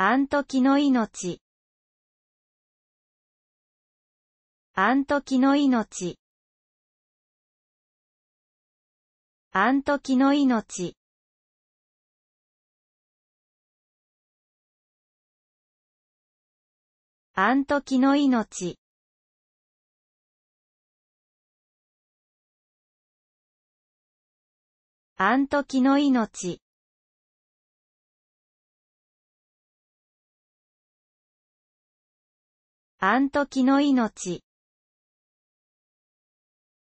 あん時の命。あん時の命。あん時の命。あん時の命。あん時の命。あん時の命。